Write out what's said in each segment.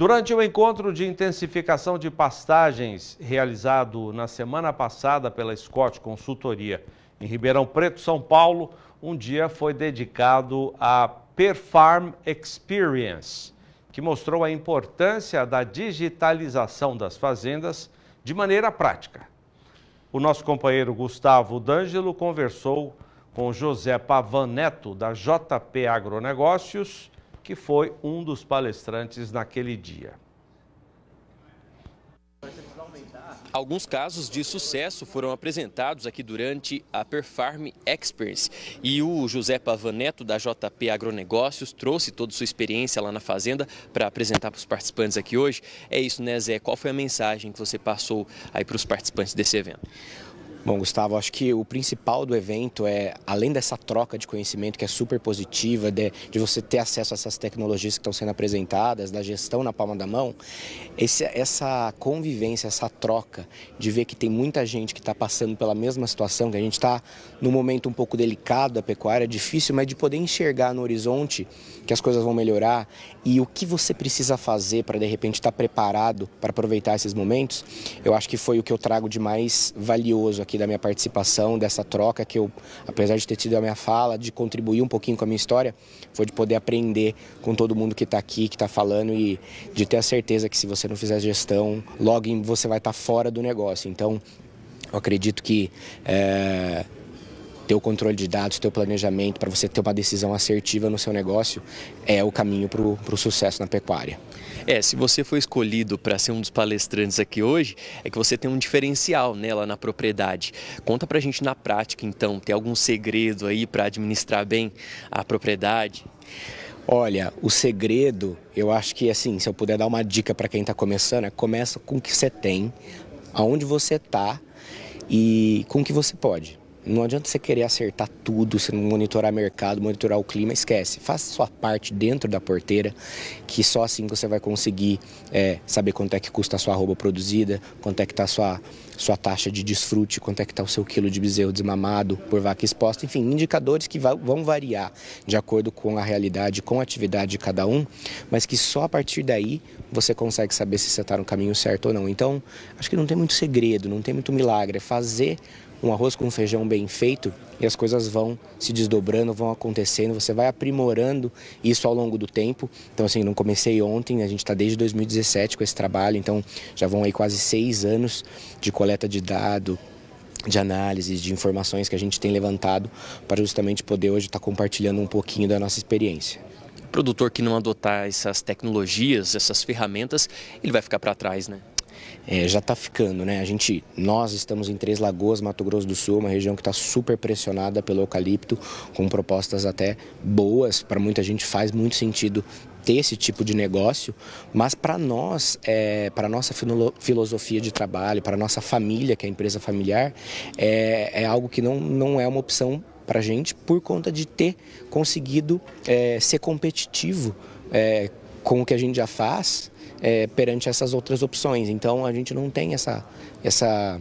Durante o encontro de intensificação de pastagens realizado na semana passada pela Scott Consultoria em Ribeirão Preto, São Paulo, um dia foi dedicado à Perfarm Experience, que mostrou a importância da digitalização das fazendas de maneira prática. O nosso companheiro Gustavo D'Angelo conversou com José Pavan Neto, da JP Agronegócios, que foi um dos palestrantes naquele dia. Alguns casos de sucesso foram apresentados aqui durante a Perfarm Experience. E o José Pavaneto, da JP Agronegócios, trouxe toda a sua experiência lá na fazenda para apresentar para os participantes aqui hoje. É isso, né, Zé? Qual foi a mensagem que você passou aí para os participantes desse evento? Bom, Gustavo, acho que o principal do evento é, além dessa troca de conhecimento que é super positiva, de, de, você ter acesso a essas tecnologias que estão sendo apresentadas, da gestão na palma da mão, esse, essa convivência, essa troca, de ver que tem muita gente que está passando pela mesma situação, que a gente está num momento um pouco delicado da pecuária, difícil, mas de poder enxergar no horizonte que as coisas vão melhorar e o que você precisa fazer para, de repente, estar tá preparado para aproveitar esses momentos, eu acho que foi o que eu trago de mais valioso aqui aqui da minha participação, dessa troca que eu, apesar de ter tido a minha fala, de contribuir um pouquinho com a minha história, foi de poder aprender com todo mundo que está aqui, que está falando e de ter a certeza que se você não fizer gestão, logo você vai estar tá fora do negócio. Então, eu acredito que é, ter o controle de dados, ter o planejamento, para você ter uma decisão assertiva no seu negócio, é o caminho para o sucesso na pecuária. É, se você foi escolhido para ser um dos palestrantes aqui hoje, é que você tem um diferencial nela na propriedade. Conta para a gente na prática, então, tem algum segredo aí para administrar bem a propriedade? Olha, o segredo, eu acho que assim, se eu puder dar uma dica para quem está começando, é começa com o que você tem, aonde você está e com o que você pode. Não adianta você querer acertar tudo, você não monitorar mercado, monitorar o clima, esquece. Faça sua parte dentro da porteira, que só assim você vai conseguir é, saber quanto é que custa a sua roupa produzida, quanto é que está a sua, sua taxa de desfrute, quanto é que está o seu quilo de bezerro desmamado por vaca exposta, enfim, indicadores que vão variar de acordo com a realidade, com a atividade de cada um, mas que só a partir daí você consegue saber se você está no caminho certo ou não. Então, acho que não tem muito segredo, não tem muito milagre, é fazer um arroz com feijão bem feito e as coisas vão se desdobrando, vão acontecendo, você vai aprimorando isso ao longo do tempo. Então, assim, não comecei ontem, a gente está desde 2017 com esse trabalho, então já vão aí quase seis anos de coleta de dado, de análises, de informações que a gente tem levantado para justamente poder hoje estar tá compartilhando um pouquinho da nossa experiência. O produtor que não adotar essas tecnologias, essas ferramentas, ele vai ficar para trás, né? é, já está ficando, né? A gente, nós estamos em Três Lagoas, Mato Grosso do Sul, uma região que está super pressionada pelo eucalipto, com propostas até boas, para muita gente faz muito sentido ter esse tipo de negócio, mas para nós, é, para nossa filosofia de trabalho, para nossa família, que é a empresa familiar, é, é algo que não, não é uma opção para a gente por conta de ter conseguido é, ser competitivo é, com o que a gente já faz é, perante essas outras opções. Então a gente não tem essa, essa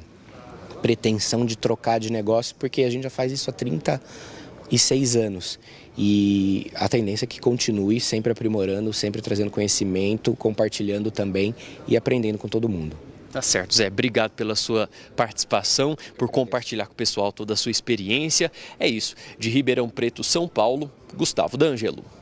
pretensão de trocar de negócio, porque a gente já faz isso há 36 anos. E a tendência é que continue sempre aprimorando, sempre trazendo conhecimento, compartilhando também e aprendendo com todo mundo. Tá certo, Zé. Obrigado pela sua participação, por compartilhar com o pessoal toda a sua experiência. É isso. De Ribeirão Preto, São Paulo, Gustavo D'Angelo.